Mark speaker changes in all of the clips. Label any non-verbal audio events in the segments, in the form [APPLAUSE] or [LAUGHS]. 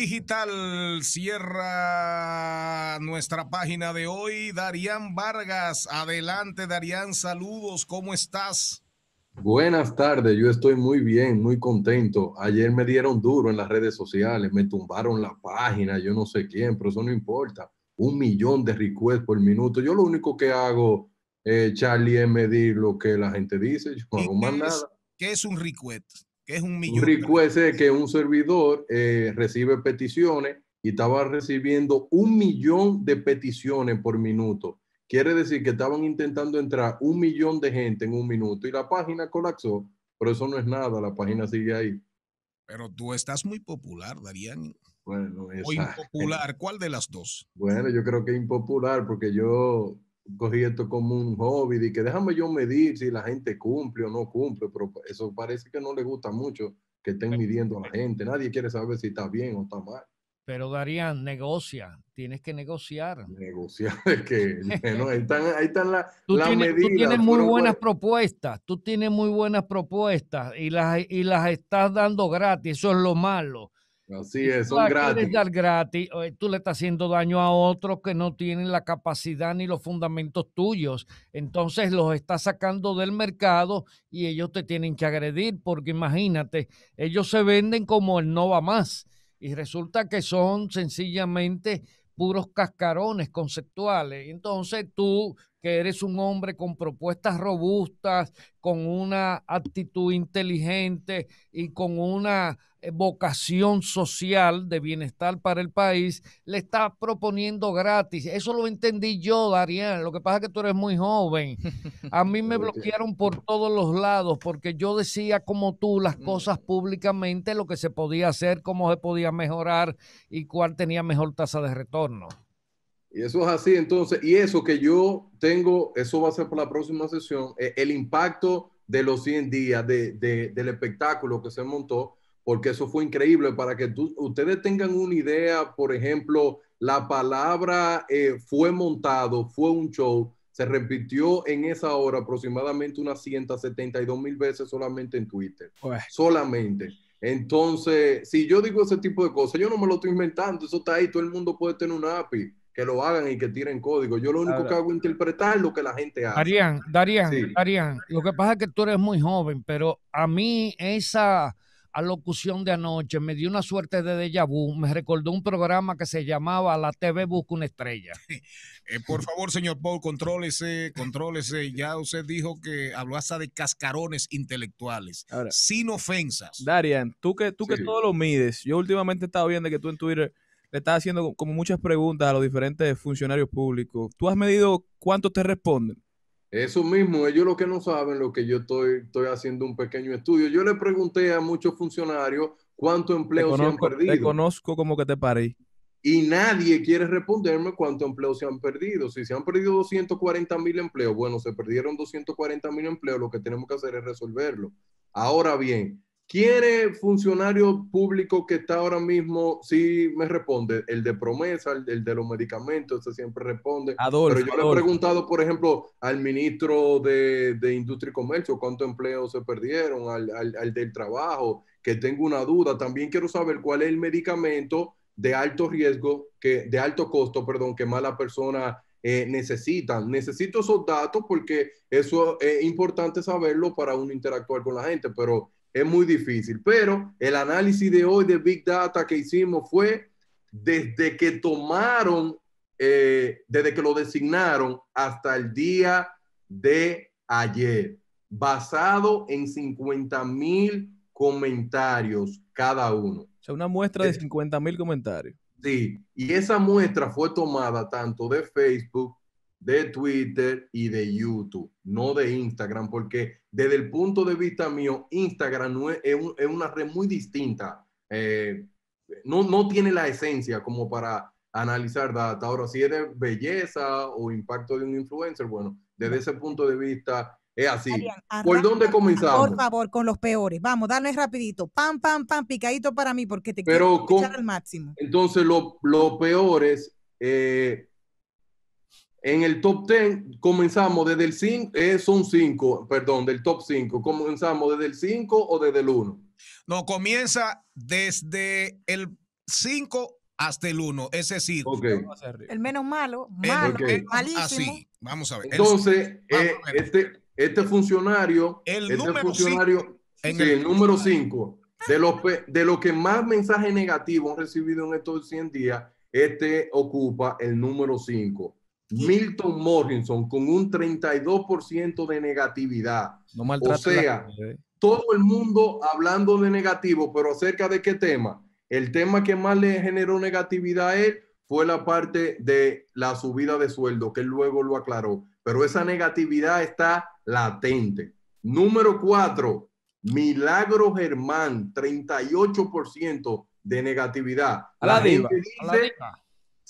Speaker 1: Digital cierra nuestra página de hoy. Darían Vargas, adelante Darían, saludos, ¿cómo estás? Buenas
Speaker 2: tardes, yo estoy muy bien, muy contento. Ayer me dieron duro en las redes sociales, me tumbaron la página, yo no sé quién, pero eso no importa. Un millón de requests por minuto. Yo lo único que hago, eh, Charlie, es medir lo que la gente dice, yo no hago más es, nada. ¿Qué es un request? es un millón. Request es que un servidor eh, recibe peticiones y estaba recibiendo un millón de peticiones por minuto. Quiere decir que estaban intentando entrar un millón de gente en un minuto y la página colapsó, pero eso no es nada, la página sigue ahí. Pero tú estás muy popular,
Speaker 1: Darían. Bueno, es O impopular, ¿cuál de las dos? Bueno, yo
Speaker 2: creo que impopular porque yo cogí esto como un hobby, y que déjame yo medir si la gente cumple o no cumple, pero eso parece que no le gusta mucho que estén midiendo a la gente. Nadie quiere saber si está bien o está mal.
Speaker 3: Pero Darían, negocia, tienes que negociar. Negociar,
Speaker 2: [LAUGHS] es que ahí están, ahí están [LAUGHS] tú tienes, muy buenas
Speaker 3: propuestas, tú tienes muy buenas propuestas y las, y las estás dando gratis, eso es lo malo.
Speaker 2: Así es, son gratis.
Speaker 3: Dar gratis. Tú le estás haciendo daño a otros que no tienen la capacidad ni los fundamentos tuyos. Entonces los estás sacando del mercado y ellos te tienen que agredir, porque imagínate, ellos se venden como el no va más. Y resulta que son sencillamente puros cascarones conceptuales. Entonces tú, que eres un hombre con propuestas robustas, con una actitud inteligente y con una eh, vocación social de bienestar para el país, le está proponiendo gratis. Eso lo entendí yo, Darían. Lo que pasa es que tú eres muy joven. A mí me bloquearon por todos los lados porque yo decía como tú las mm. cosas públicamente, lo que se podía hacer, cómo se podía mejorar y cuál tenía mejor tasa de retorno.
Speaker 2: Y eso es así, entonces, y eso que yo tengo, eso va a ser para la próxima sesión, eh, el impacto de los 100 días del espectáculo que se montó, porque eso fue increíble. Para que ustedes tengan una idea, por ejemplo, la palabra eh, fue montado, fue un show, se repitió en esa hora aproximadamente unas 172 mil veces solamente en Twitter. Solamente. Entonces, si yo digo ese tipo de cosas, yo no me lo estoy inventando, eso está ahí, todo el mundo puede tener una API que lo hagan y que tiren código. Yo lo único que hago es interpretar lo que la gente hace. Darían, Darían,
Speaker 3: Darían, lo que pasa es que tú eres muy joven, pero a mí esa locución de anoche me dio una suerte de déjà vu, me recordó un programa que se llamaba La TV Busca una Estrella.
Speaker 1: [LAUGHS] Eh, por favor, señor Paul, contrólese, contrólese. Ya usted dijo que habló hasta de cascarones intelectuales, sin ofensas. Darian, tú que, tú que todo lo mides, yo últimamente he estado viendo que tú en Twitter le estás haciendo como muchas preguntas a los diferentes funcionarios públicos. ¿Tú has medido cuánto te responden?
Speaker 2: Eso mismo, ellos lo que no saben, lo que yo estoy, estoy haciendo un pequeño estudio. Yo le pregunté a muchos funcionarios cuánto empleo se han perdido. Te
Speaker 1: conozco como que te paré.
Speaker 2: Y nadie quiere responderme cuánto empleo se han perdido. Si se han perdido 240 mil empleos, bueno, se perdieron 240 mil empleos, lo que tenemos que hacer es resolverlo. Ahora bien, ¿Quiere funcionario público que está ahora mismo? Sí, me responde. El de promesa, el, de los medicamentos, ese siempre responde. adoro Pero yo le he preguntado, por ejemplo, al ministro de, de Industria y Comercio cuántos empleos se perdieron, al, al, del trabajo, que tengo una duda. También quiero saber cuál es el medicamento de alto riesgo, que, de alto costo, perdón, que más la persona eh, necesitan. Necesito esos datos porque eso es importante saberlo para uno interactuar con la gente, pero es muy difícil, pero el análisis de hoy de Big Data que hicimos fue desde que tomaron, eh, desde que lo designaron hasta el día de ayer, basado en 50 mil comentarios cada uno. O sea, una muestra de 50 mil comentarios. Sí, y esa muestra fue tomada tanto de Facebook de Twitter y de YouTube, no de Instagram, porque desde el punto de vista mío, Instagram es, una red muy distinta. Eh, no, no, tiene la esencia como para analizar data. Ahora, si eres belleza o impacto de un influencer, bueno, desde ese punto de vista es así. ¿Por dónde comenzamos? Por favor, con los peores. Vamos, dale rapidito. Pam, pam, pam, picadito para mí porque te quiero escuchar al máximo. Entonces, lo, lo peor es... Eh, en el top 10 comenzamos desde el 5, eh, son 5, perdón, del top 5. ¿Comenzamos desde el 5 o desde el 1? No, comienza desde el 5
Speaker 1: hasta el 1, ese decir,
Speaker 3: el menos malo, malo malísimo. Así,
Speaker 1: vamos a ver. Entonces,
Speaker 2: eh, este, este funcionario, el este número el, número 5, de los, de los que más mensajes negativos han recibido en estos 100 días, este ocupa el número 5 Milton Morrison con un 32% de negatividad. No o sea, ¿eh? todo el mundo hablando de negativo, pero acerca de qué tema. El tema que más le generó negatividad a él fue la parte de la subida de sueldo, que él luego lo aclaró. Pero esa negatividad está latente. Número cuatro, Milagro Germán, 38% de negatividad. A la,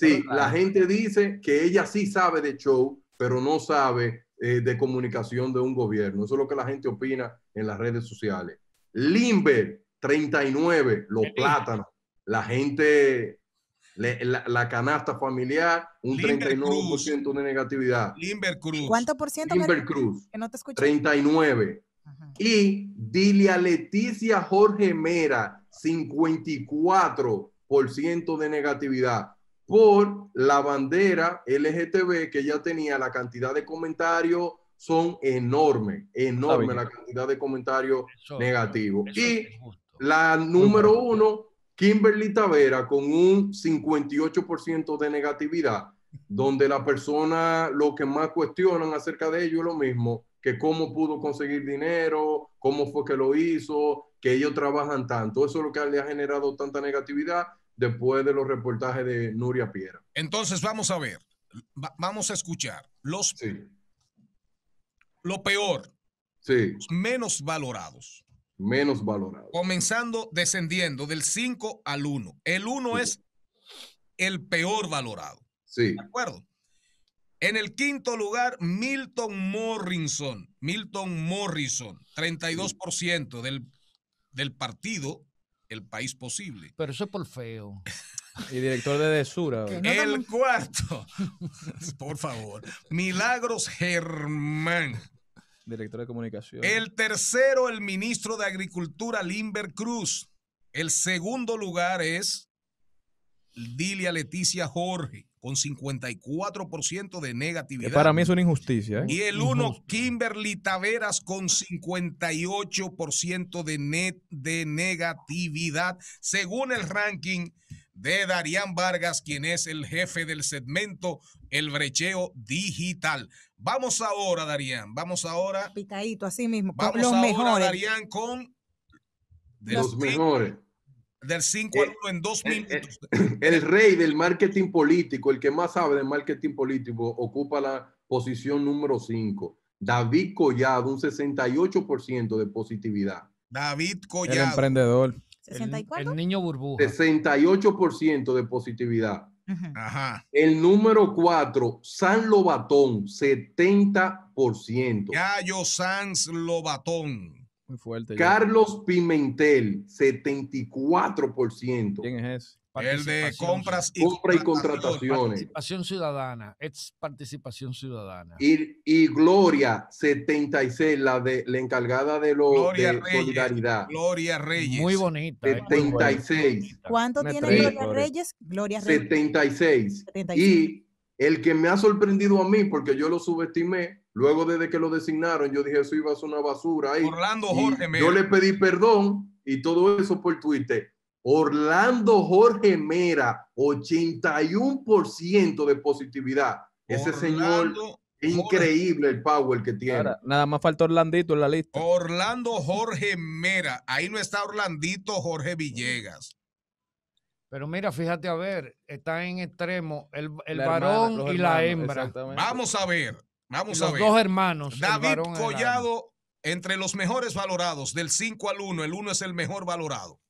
Speaker 2: Sí, la gente dice que ella sí sabe de show, pero no sabe eh, de comunicación de un gobierno. Eso es lo que la gente opina en las redes sociales. Limber 39, los plátanos. La gente, la, canasta familiar, un 39% de negatividad. Limber Cruz. ¿Cuánto por ciento? Limber Cruz. 39. Y Dilia Leticia Jorge Mera, 54% de negatividad por la bandera LGTB que ya tenía, la cantidad de comentarios son enormes, enorme la cantidad de comentarios negativos. y la número uno, Kimberly Tavera, con un 58% de negatividad, donde la persona lo que más cuestionan acerca de ello es lo mismo, que cómo pudo conseguir dinero, cómo fue que lo hizo, que ellos trabajan tanto. Eso es lo que le ha generado tanta negatividad después de los reportajes de Nuria Piera.
Speaker 1: Entonces, vamos a ver, vamos a escuchar los, sí. lo peor, sí. menos valorados.
Speaker 2: Menos valorados.
Speaker 1: Comenzando descendiendo del 5 al 1. El 1 es el peor valorado. Sí. ¿De acuerdo? En el quinto lugar, Milton Morrison. Milton Morrison, 32% del, del partido el país posible. Pero eso es por feo. y director de Desura. el cuarto, [LAUGHS] por favor, Milagros Germán.
Speaker 2: Director de comunicación. El
Speaker 1: tercero, el ministro de Agricultura, Limber Cruz. El segundo lugar es Dilia Leticia Jorge con 54% de negatividad. para mí es una injusticia. ¿eh? Y el 1, Kimberly Taveras con 58% de, negatividad, según el ranking de Darían Vargas, quien es el jefe del segmento El Brecheo Digital. Vamos ahora, Darían, vamos ahora. Pitadito, así mismo. Vamos ahora, Darían, con... los mejores. Del 5 al 1 eh, en 2 eh, eh, minutos.
Speaker 2: [CLEARS THROAT] El, rey del marketing político, el que más sabe de marketing político, ocupa la posición número 5. David Collado, un 68% de positividad. David Collado. El emprendedor.
Speaker 1: El, niño burbuja.
Speaker 2: 68% de positividad. Ajá. El número 4, San Lobatón, 70%. Gallo Sanz Lobatón fuerte. Carlos Pimentel, 74%. ¿Quién es ese? El de compras y, contrataciones.
Speaker 3: Participación ciudadana, Es participación ciudadana.
Speaker 2: Y, y, Gloria 76, la de la encargada de los de solidaridad. Gloria Reyes. Muy bonita. 76. Eh,
Speaker 1: ¿Cuánto tiene Gloria Reyes?
Speaker 2: Gloria Reyes. 76. 76. Y el que me ha sorprendido a mí, porque yo lo subestimé, luego desde que lo designaron, yo dije, eso iba a ser una basura. Ahí. Orlando Jorge Mera. Yo le pedí perdón y todo eso por Twitter. Orlando Jorge Mera, 81% de positividad. Ese señor, increíble el power que tiene. nada más falta Orlandito en la lista. Orlando Jorge
Speaker 1: Mera. Ahí no está Orlandito Jorge Villegas. Pero mira, fíjate
Speaker 3: a ver, está en extremo el, el varón y la hembra. Vamos
Speaker 1: a ver, vamos a ver. Dos hermanos. David Collado, entre los mejores valorados, del 5 al 1, el 1 es el mejor valorado.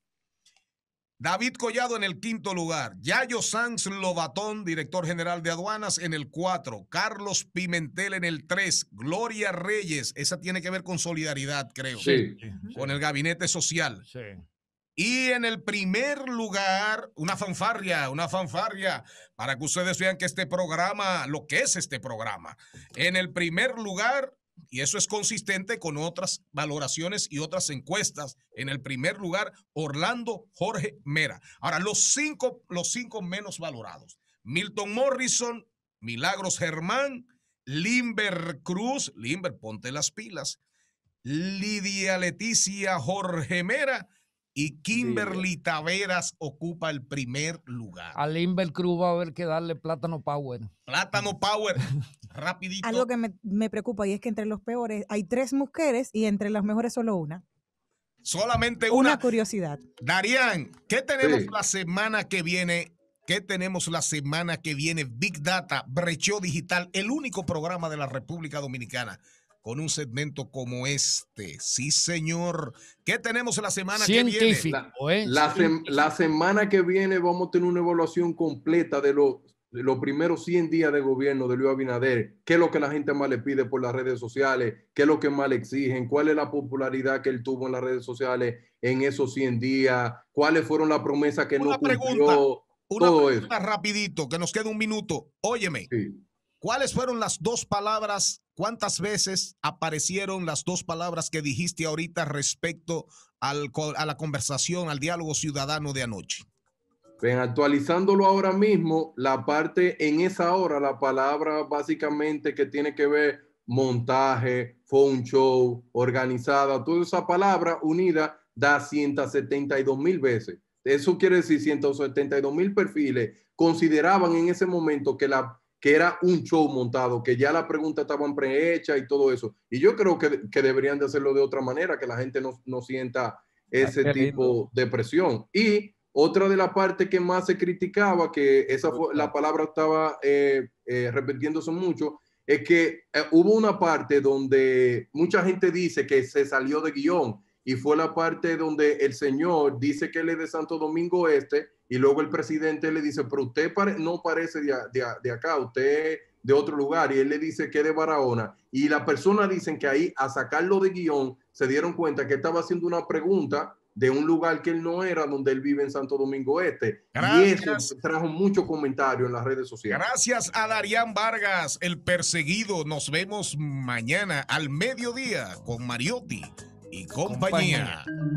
Speaker 1: David Collado en el quinto lugar, Yayo Sanz Lobatón, director general de aduanas, en el 4, Carlos Pimentel en el 3, Gloria Reyes, esa tiene que ver con solidaridad, creo, sí, con el gabinete social. Sí y en el primer lugar, una fanfarria, una fanfarria, para que ustedes vean que este programa, lo que es este programa. En el primer lugar, y eso es consistente con otras valoraciones y otras encuestas. En el primer lugar, Orlando Jorge Mera. Ahora, los cinco, los cinco menos valorados. Milton Morrison, Milagros Germán, Limber Cruz, Limber, ponte las pilas. Lidia Leticia Jorge Mera y Kimberly Taveras ocupa el primer lugar. A Limber Cruz va a haber que darle plátano power. Plátano [LAUGHS] power, rapidito.
Speaker 3: Algo
Speaker 2: que me, preocupa y es que entre los peores hay tres mujeres y entre las mejores solo una. Solamente una. Una curiosidad.
Speaker 1: Darían, ¿qué tenemos la semana que viene? ¿Qué tenemos la semana que viene? Big Data, Brechó Digital, el único programa de la República Dominicana con un segmento como este. Sí, señor. ¿Qué tenemos la semana que viene? La, ¿eh? la,
Speaker 2: semana que viene vamos a tener una evaluación completa de los, los primeros 100 días de gobierno de Luis Abinader. ¿Qué es lo que la gente más le pide por las redes sociales? ¿Qué es lo que más le exigen? ¿Cuál es la popularidad que él tuvo en las redes sociales en esos 100 días? ¿Cuáles fueron las promesas que no cumplió? una pregunta
Speaker 1: rapidito, que nos queda un minuto. Óyeme. ¿Cuáles fueron las dos palabras ¿Cuántas veces aparecieron las dos palabras que dijiste ahorita respecto al, a la conversación, al diálogo ciudadano de anoche?
Speaker 2: Ven, actualizándolo ahora mismo, la parte en esa hora, la palabra básicamente que tiene que ver montaje, phone show, organizada, toda esa palabra unida da 172 mil veces. Eso quiere decir 172 mil perfiles consideraban en ese momento que la que era un show montado, que ya la pregunta estaban prehecha y todo eso. Y yo creo que, deberían de hacerlo de otra manera, que la gente no, sienta ah, ese tipo de presión. Y otra de las partes que más se criticaba, que esa fue, la palabra estaba eh, eh, repitiéndose mucho, es que eh, hubo una parte donde mucha gente dice que se salió de guión, y fue la parte donde el señor dice que él es de Santo Domingo Este y luego el presidente le dice, pero usted no parece de, acá, usted de otro lugar y él le dice que es de Barahona y la persona dicen que ahí a sacarlo de guión se dieron cuenta que estaba haciendo una pregunta de un lugar que él no era donde él vive en Santo Domingo Este. Y eso trajo mucho comentario en las redes sociales. Gracias a Darían
Speaker 1: Vargas, el perseguido. Nos vemos mañana al mediodía con Mariotti y compañía. compañía.